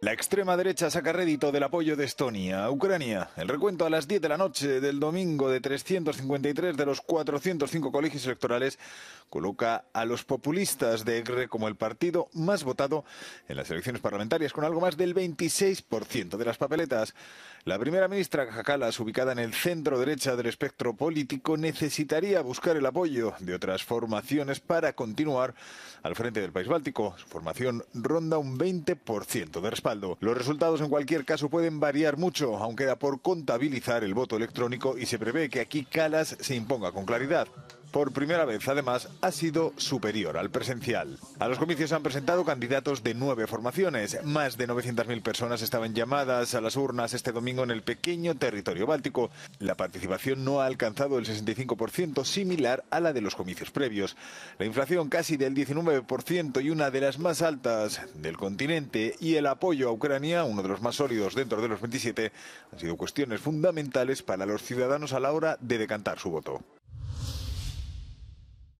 La extrema derecha saca rédito del apoyo de Estonia a Ucrania. El recuento a las 10 de la noche del domingo de 353 de los 405 colegios electorales coloca a los populistas de EGRE como el partido más votado en las elecciones parlamentarias, con algo más del 26% de las papeletas. La primera ministra Cajacalas, ubicada en el centro derecha del espectro político, necesitaría buscar el apoyo de otras formaciones para continuar al frente del país báltico. Su formación ronda un 20% de respaldo. Los resultados en cualquier caso pueden variar mucho, aunque da por contabilizar el voto electrónico y se prevé que aquí Calas se imponga con claridad por primera vez, además, ha sido superior al presencial. A los comicios han presentado candidatos de nueve formaciones. Más de 900.000 personas estaban llamadas a las urnas este domingo en el pequeño territorio báltico. La participación no ha alcanzado el 65%, similar a la de los comicios previos. La inflación casi del 19% y una de las más altas del continente y el apoyo a Ucrania, uno de los más sólidos dentro de los 27, han sido cuestiones fundamentales para los ciudadanos a la hora de decantar su voto.